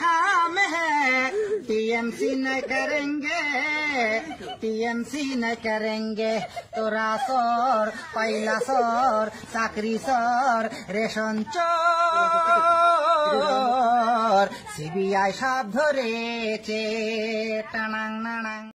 हम है टीएमसी न करेंगे टीएमसी न करेंगे তোরা সর পাইলা সর চাকরি সর রেশন চর সিবিআই সাপ ধরেছে টানাং নানাং